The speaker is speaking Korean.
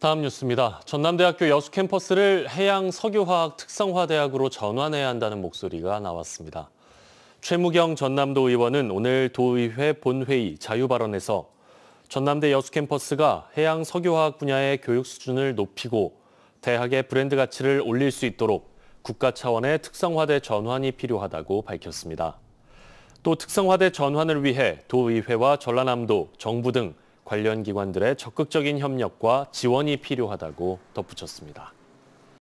다음 뉴스입니다. 전남대학교 여수 캠퍼스를 해양 석유화학 특성화대학으로 전환해야 한다는 목소리가 나왔습니다. 최무경 전남도 의원은 오늘 도의회 본회의 자유발언에서 전남대 여수 캠퍼스가 해양 석유화학 분야의 교육 수준을 높이고 대학의 브랜드 가치를 올릴 수 있도록 국가 차원의 특성화대 전환이 필요하다고 밝혔습니다. 또 특성화대 전환을 위해 도의회와 전라남도, 정부 등 관련 기관들의 적극적인 협력과 지원이 필요하다고 덧붙였습니다.